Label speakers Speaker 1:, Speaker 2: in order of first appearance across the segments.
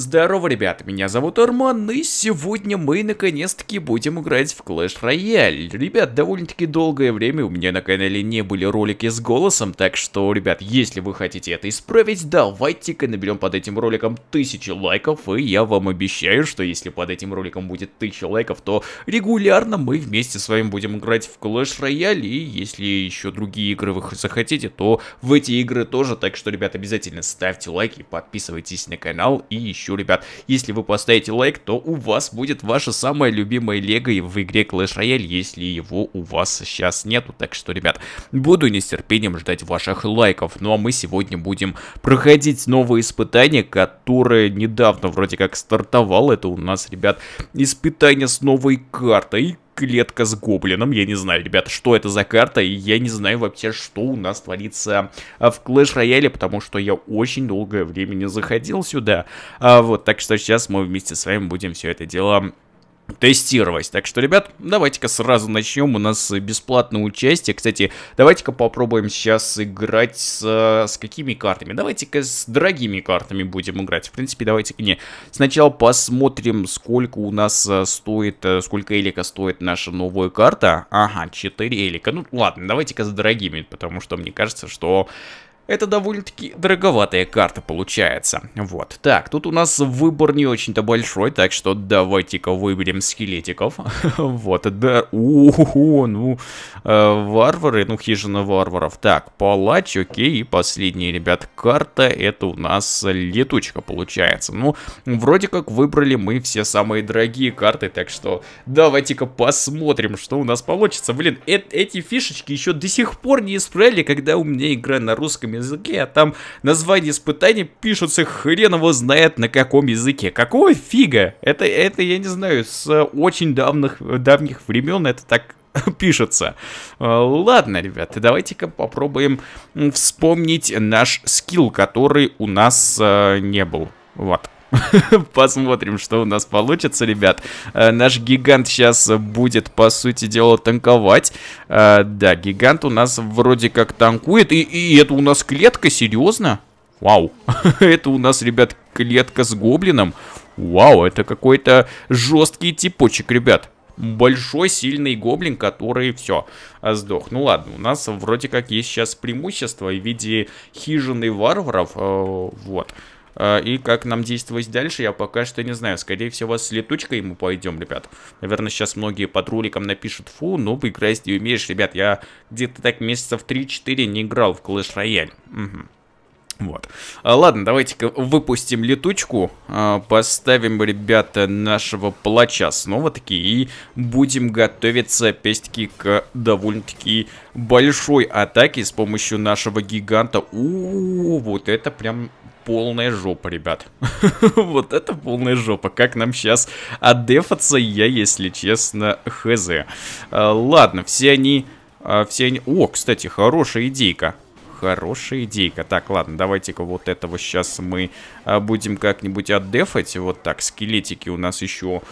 Speaker 1: Здорово, ребят, меня зовут Арман, и сегодня мы наконец-таки будем играть в Clash Royale. Ребят, довольно-таки долгое время у меня на канале не были ролики с голосом, так что, ребят, если вы хотите это исправить, давайте-ка наберем под этим роликом тысячи лайков, и я вам обещаю, что если под этим роликом будет тысяча лайков, то регулярно мы вместе с вами будем играть в Clash Royale, и если еще другие игры вы захотите, то в эти игры тоже, так что, ребят, обязательно ставьте лайки, подписывайтесь на канал, и еще шучу, ребят. Если вы поставите лайк, то у вас будет ваша самая любимая лего в игре Clash Royale, если его у вас сейчас нету. Так что, ребят, буду нестерпением ждать ваших лайков. Ну а мы сегодня будем проходить новое испытание, которое недавно вроде как стартовало. Это у нас, ребят, испытание с новой картой клетка с гоблином. Я не знаю, ребята, что это за карта. И я не знаю вообще, что у нас творится а, в Clash Royale, потому что я очень долгое время не заходил сюда. А, вот, так что сейчас мы вместе с вами будем все это дело тестировать. Так что, ребят, давайте-ка сразу начнем. У нас бесплатное участие. Кстати, давайте-ка попробуем сейчас играть с, с какими картами. Давайте-ка с дорогими картами будем играть. В принципе, давайте-ка не. Сначала посмотрим, сколько у нас э, стоит, э, сколько элика стоит наша новая карта. Ага, 4 элика. Ну, ладно, давайте-ка с дорогими, потому что мне кажется, что это довольно-таки дороговатая карта получается. Вот, так, тут у нас выбор не очень-то большой, так что давайте-ка выберем скелетиков. Вот, да, о, ну, э, варвары, ну, хижина варваров. Так, палач, окей, и последняя, ребят, карта, это у нас летучка получается. Ну, вроде как выбрали мы все самые дорогие карты, так что давайте-ка посмотрим, что у нас получится. Блин, э, эти фишечки еще до сих пор не исправили, когда у меня игра на русском языке языке, а там название испытаний пишутся хрен его знает на каком языке. Какого фига? Это, это я не знаю, с очень давних, давних времен это так пишется. А, ладно, ребята, давайте-ка попробуем вспомнить наш скилл, который у нас а, не был. Вот. Посмотрим, что у нас получится, ребят. Э, наш гигант сейчас будет, по сути дела, танковать. Э, да, гигант у нас вроде как танкует. И, и это у нас клетка, серьезно? Вау. это у нас, ребят, клетка с гоблином. Вау, это какой-то жесткий типочек, ребят большой сильный гоблин, который все, э, сдох. Ну ладно, у нас вроде как есть сейчас преимущество в виде хижины варваров, вот. А, и как нам действовать дальше, я пока что не знаю. Скорее всего, с летучкой мы пойдем, ребят. Наверное, сейчас многие под роликом напишут, фу, ну, играть не умеешь, ребят. Я где-то так месяцев 3-4 не играл в Clash Royale. Угу. Вот. А, ладно, давайте-ка выпустим летучку, а, поставим, ребята, нашего плача снова-таки и будем готовиться, опять-таки, к довольно-таки большой атаке с помощью нашего гиганта. У, -у, у вот это прям полная жопа, ребят. вот это полная жопа. Как нам сейчас отдефаться, я, если честно, хз. А, ладно, все они... А, все они... О, кстати, хорошая идейка. Хорошая идейка. Так, ладно, давайте-ка вот этого сейчас мы а, будем как-нибудь отдефать. Вот так, скелетики у нас еще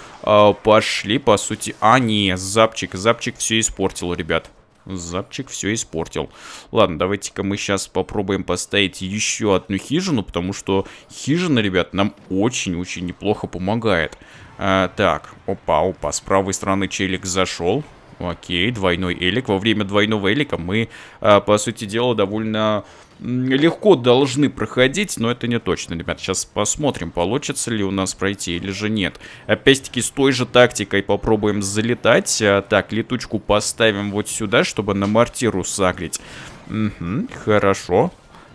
Speaker 1: пошли, по сути. А, не, запчик, запчик все испортил, ребят. Запчик все испортил. Ладно, давайте-ка мы сейчас попробуем поставить еще одну хижину, потому что хижина, ребят, нам очень-очень неплохо помогает. А, так, опа, опа, с правой стороны челик зашел. Окей, двойной элик. Во время двойного элика мы, а, по сути дела, довольно легко должны проходить, но это не точно, ребят. Сейчас посмотрим, получится ли у нас пройти или же нет. Опять-таки с той же тактикой попробуем залетать. А, так, летучку поставим вот сюда, чтобы на мортиру сагрить. Угу, хорошо.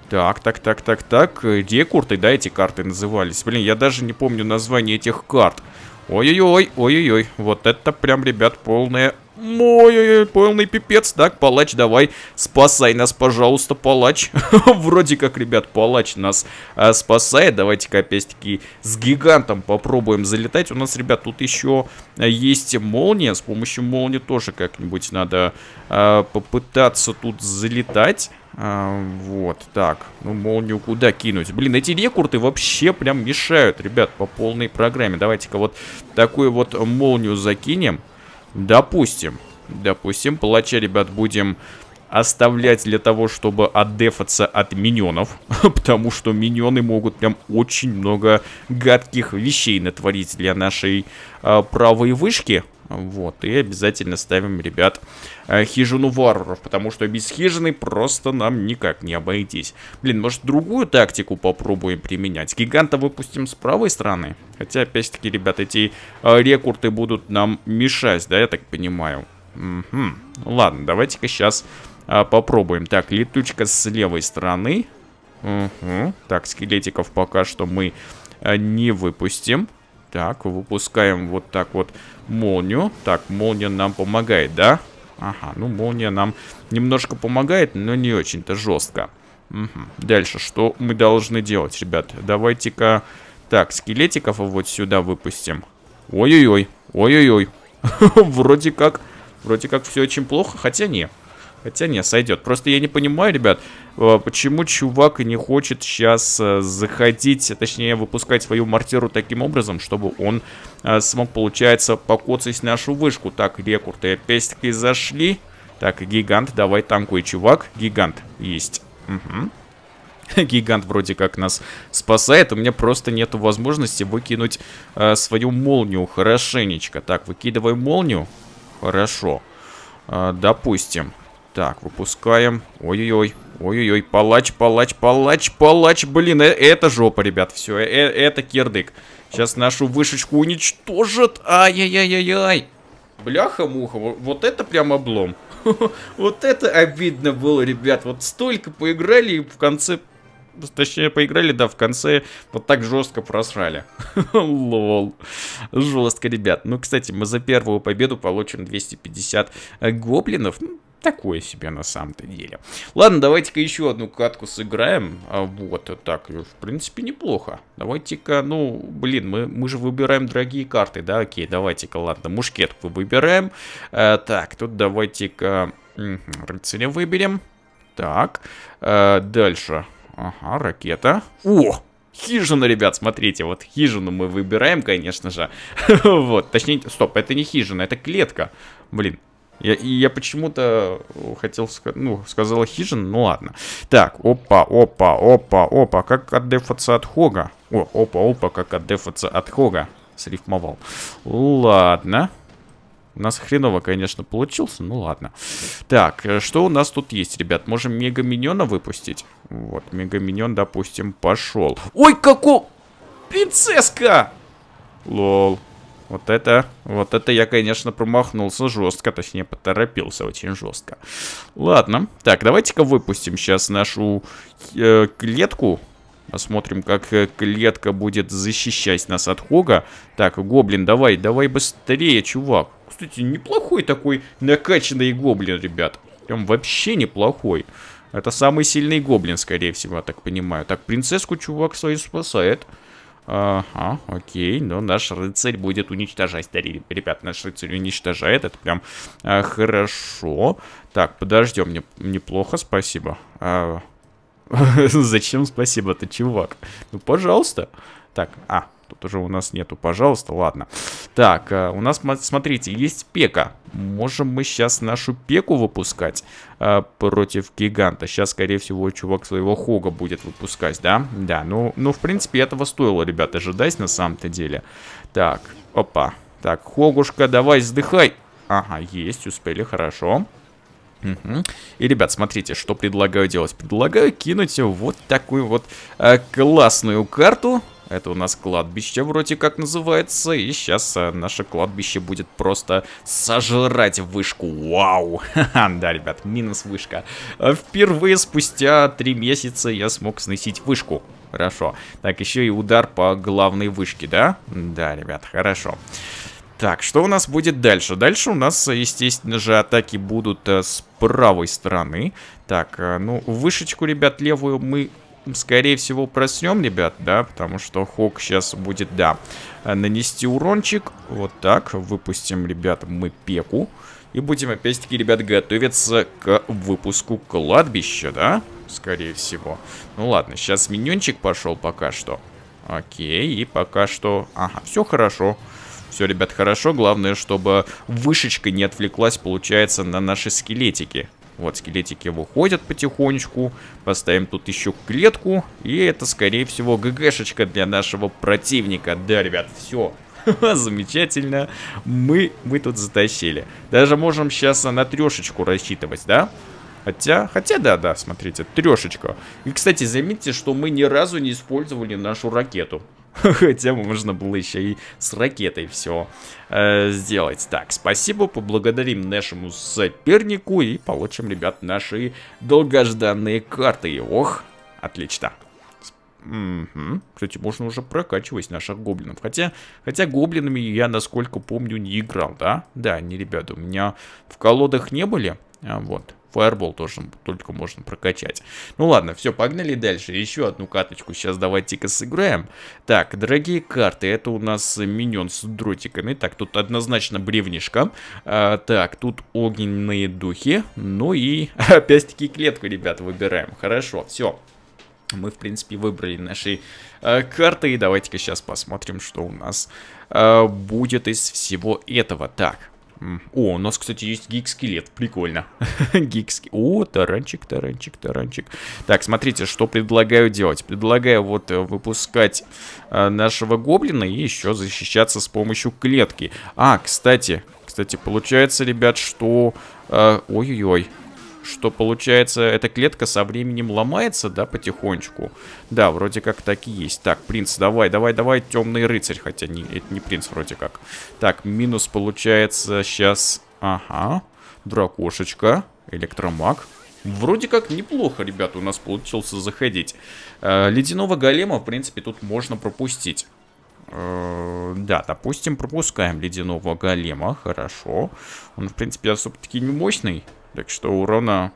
Speaker 1: Так, так, так, так, так. Где курты, да, эти карты назывались? Блин, я даже не помню название этих карт. Ой-ой-ой, ой-ой-ой. Вот это прям, ребят, полная мой полный пипец. Так, палач, давай, спасай нас, пожалуйста, палач. Вроде как, ребят, палач нас а, спасает. Давайте-ка опять-таки с гигантом попробуем залетать. У нас, ребят, тут еще а, есть молния. С помощью молнии тоже как-нибудь надо а, попытаться тут залетать. А, вот, так. Ну, молнию куда кинуть? Блин, эти рекорды вообще прям мешают, ребят, по полной программе. Давайте-ка вот такую вот молнию закинем. Допустим. Допустим, палача, ребят, будем оставлять для того, чтобы отдефаться от миньонов. потому что миньоны могут прям очень много гадких вещей натворить для нашей э, правой вышки. Вот, и обязательно ставим, ребят, э, хижину варваров, потому что без хижины просто нам никак не обойтись. Блин, может другую тактику попробуем применять? Гиганта выпустим с правой стороны? Хотя, опять-таки, ребят, эти э, рекурты будут нам мешать, да, я так понимаю? Угу. Ладно, давайте-ка сейчас а, э, попробуем. Так, летучка с левой стороны. Угу. Так, скелетиков пока что мы а, не выпустим. Так, выпускаем вот так вот молнию. Так, молния нам помогает, да? Ага, ну молния нам немножко помогает, но не очень-то жестко. Угу. Дальше, что мы должны делать, ребят? Давайте-ка... Так, скелетиков вот сюда выпустим. Ой-ой-ой, ой-ой-ой. Вроде как... Вроде как все очень плохо, хотя не. Хотя не, сойдет. Просто я не понимаю, ребят, а, почему чувак не хочет сейчас а, заходить, точнее выпускать свою мортиру таким образом, чтобы он а, смог, получается, покоцать нашу вышку. Так, рекорды опять-таки зашли. Так, гигант, давай танкуй, чувак. Гигант есть. Угу. Гигант вроде как нас спасает. У меня просто нету возможности выкинуть э, свою молнию хорошенечко. Так, выкидывай молнию. Хорошо. Э, допустим. Так, выпускаем. Ой-ой-ой. Ой-ой-ой, палач, палач, палач, палач. Блин, э, это жопа, ребят. Все, э, это кирдык. Сейчас нашу вышечку уничтожат. Ай-яй-яй-яй-яй. бляха муха вот это прям облом. Вот это обидно было, ребят. Вот столько поиграли и в конце... Точнее, поиграли, да, в конце вот так жестко просрали. Лол. Жестко, ребят. Ну, кстати, мы за первую победу получим 250 гоблинов. Ну, такое себе на самом-то деле. Ладно, давайте-ка еще одну катку сыграем. А, вот, э, так, э, в принципе, неплохо. Давайте-ка, ну, блин, мы, мы же выбираем дорогие карты, да? Окей, давайте-ка, ладно, мушкетку выбираем. А, так, тут давайте-ка рыцаря выберем. Так, а, дальше. Ага, ракета. О, хижина, ребят, смотрите, вот хижину мы выбираем, конечно же. вот, точнее, стоп, это не хижина, это клетка. Блин, я, я почему-то э, хотел, сказать, ну, сказала хижин, ну ладно. Так, опа, опа, опа, опа, как отдефаться от Хога. О, опа, опа, как отдефаться от Хога. Срифмовал. Ладно. У нас хреново, конечно, получился, ну ладно. Так, э, что у нас тут есть, ребят? Можем мега-миньона выпустить? Вот, мега-миньон, допустим, пошел. Ой, какого... Принцесска! Лол. Вот это, вот это я, конечно, промахнулся жестко, точнее, поторопился очень жестко. Ладно, так, давайте-ка выпустим сейчас нашу э, клетку. Посмотрим, как э, клетка будет защищать нас от Хога. Так, гоблин, давай, давай быстрее, чувак. Кстати, неплохой такой накачанный гоблин, ребят. Прям вообще неплохой. Это самый сильный гоблин, скорее всего, я так понимаю. Так, принцесску чувак свою спасает. Ага, окей, но наш рыцарь будет уничтожать. Да, ребят, наш рыцарь уничтожает, это прям а, хорошо. Так, подождем, не, неплохо, спасибо. А, зачем спасибо-то, чувак? Ну, пожалуйста. Так, а, Тут уже у нас нету, пожалуйста, ладно. Так, э, у нас, смотрите, есть пека. Можем мы сейчас нашу пеку выпускать э, против гиганта. Сейчас, скорее всего, чувак своего Хога будет выпускать, да? Да, ну, ну в принципе, этого стоило, ребят, ожидать на самом-то деле. Так, опа. Так, Хогушка, давай, вздыхай. Ага, есть, успели, хорошо. Угу. И, ребят, смотрите, что предлагаю делать. Предлагаю кинуть вот такую вот э, классную карту это у нас кладбище вроде как называется. И сейчас а, э, наше кладбище будет просто сожрать вышку. Вау! да, ребят, минус вышка. А впервые спустя три месяца я смог сносить вышку. Хорошо. Так, еще и удар по главной вышке, да? Да, ребят, хорошо. Так, что у нас будет дальше? Дальше у нас, э, естественно же, атаки будут э, с правой стороны. Так, ну, вышечку, ребят, левую мы скорее всего, проснем, ребят, да, потому что Хок сейчас будет, да, нанести урончик. Вот так, выпустим, ребят, мы пеку. И будем, опять-таки, ребят, готовиться к выпуску кладбища, да, скорее всего. Ну ладно, сейчас миньончик пошел пока что. Окей, и пока что... Ага, все хорошо. Все, ребят, хорошо. Главное, чтобы вышечка не отвлеклась, получается, на наши скелетики. Вот, скелетики выходят потихонечку. Поставим тут еще клетку. И это, скорее всего, ГГшечка для нашего противника. Да, ребят, все. Замечательно. Мы, мы тут затащили. Даже можем сейчас на трешечку рассчитывать, да? Хотя, хотя да, да, смотрите, трешечка. И, кстати, заметьте, что мы ни разу не использовали нашу ракету. Хотя можно было еще и с ракетой все э, сделать. Так, спасибо, поблагодарим нашему сопернику и получим, ребят, наши долгожданные карты. Ох, отлично. Угу. Кстати, можно уже прокачивать наших гоблинов. Хотя, хотя гоблинами я, насколько помню, не играл, да? Да, не, ребята, у меня в колодах не были. А, вот фаербол тоже только можно прокачать. Ну ладно, все, погнали дальше. Еще одну карточку сейчас давайте-ка сыграем. Так, дорогие карты, это у нас миньон с дротиками. Так, тут однозначно бревнишка. А, так, тут огненные духи. Ну и опять-таки клетку, ребята, выбираем. Хорошо, все. Мы, в принципе, выбрали наши э, карты. И давайте-ка сейчас посмотрим, что у нас э, будет из всего этого. Так, о, у нас, кстати, есть гиг-скелет. Прикольно. гиг О, таранчик, таранчик, таранчик. Так, смотрите, что предлагаю делать. Предлагаю вот э, выпускать э, нашего гоблина и еще защищаться с помощью клетки. А, кстати, кстати, получается, ребят, что... Э, ой-ой-ой. Э, что получается эта клетка со временем ломается, да, потихонечку. Да, вроде как так и есть. Так, принц, давай, давай, давай, темный рыцарь, хотя не, это не принц вроде как. Так, минус получается сейчас, ага, дракошечка, электромаг. Вроде как неплохо, ребята, у нас получился заходить. Э, ледяного голема, в принципе, тут можно пропустить. Э, да, допустим, пропускаем ледяного голема, хорошо. Он, в принципе, особо-таки не мощный. Так что урона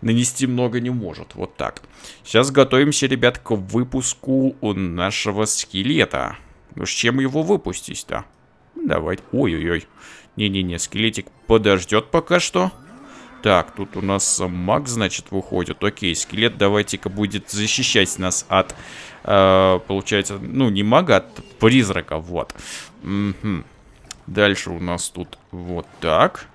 Speaker 1: нанести много не может. Вот так. Сейчас готовимся, ребят, к выпуску нашего скелета. Ну с чем его выпустить-то? Давай. Ой-ой-ой. Не-не-не, скелетик подождет пока что. Так, тут у нас маг, значит, выходит. Окей, скелет давайте-ка будет защищать нас от, э, получается, ну, не мага, а от призрака, вот. Угу. Дальше у нас тут вот так.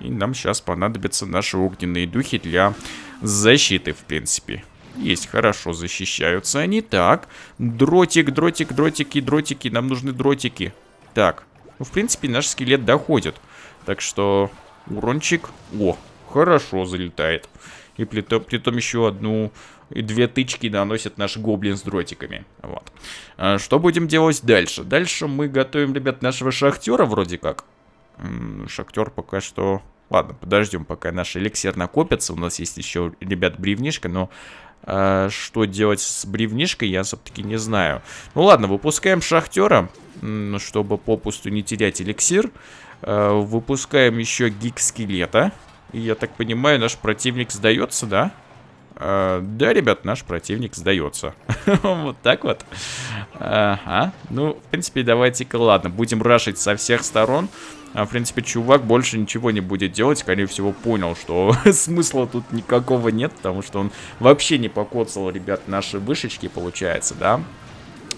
Speaker 1: И нам сейчас понадобятся наши огненные духи для защиты, в принципе. Есть, хорошо, защищаются они. Так, дротик, дротик, дротики, дротики. Нам нужны дротики. Так, ну, в принципе, наш скелет доходит. Так что урончик... О, хорошо залетает. И при том, при том еще одну и две тычки наносит наш гоблин с дротиками. Вот. А что будем делать дальше? Дальше мы готовим, ребят, нашего шахтера вроде как. Шахтер пока что... Ладно, подождем, пока наш эликсир накопится. У нас есть еще, ребят, бревнишка, но а, что делать с бревнишкой, я собственно таки не знаю. Ну ладно, выпускаем шахтера, чтобы попусту не терять эликсир. А, выпускаем еще гик скелета. И я так понимаю, наш противник сдается, да? А, да, ребят, наш противник сдается. вот так вот. Ага. А? Ну, в принципе, давайте-ка, ладно, будем рашить со всех сторон. А, в принципе, чувак больше ничего не будет делать. Скорее всего, понял, что смысла тут никакого нет, потому что он вообще не покоцал, ребят, наши вышечки, получается, да?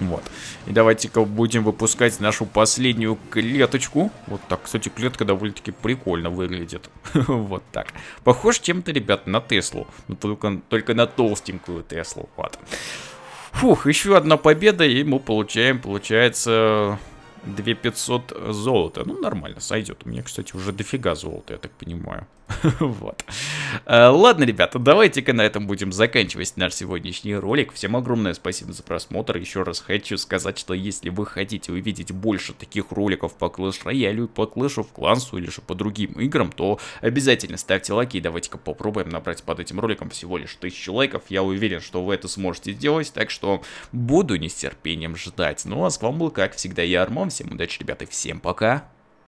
Speaker 1: Вот. И давайте-ка будем выпускать нашу последнюю клеточку. Вот так. Кстати, клетка довольно-таки прикольно выглядит. вот так. Похож чем-то, ребят, на Теслу. Но только, только на толстенькую Теслу. Вот. Фух, еще одна победа, и мы получаем, получается... 2500 золота. Ну, нормально, сойдет. У меня, кстати, уже дофига золота, я так понимаю. вот. Э, ладно, ребята, давайте-ка на этом будем заканчивать наш сегодняшний ролик. Всем огромное спасибо за просмотр. Еще раз хочу сказать, что если вы хотите увидеть больше таких роликов по Clash Royale, по Clash of Clans или же по другим играм, то обязательно ставьте лайки. Давайте-ка попробуем набрать под этим роликом всего лишь тысячу лайков. Я уверен, что вы это сможете сделать, так что буду нетерпением ждать. Ну а с вами был, как всегда, я Арман. Всем удачи, ребята, всем пока.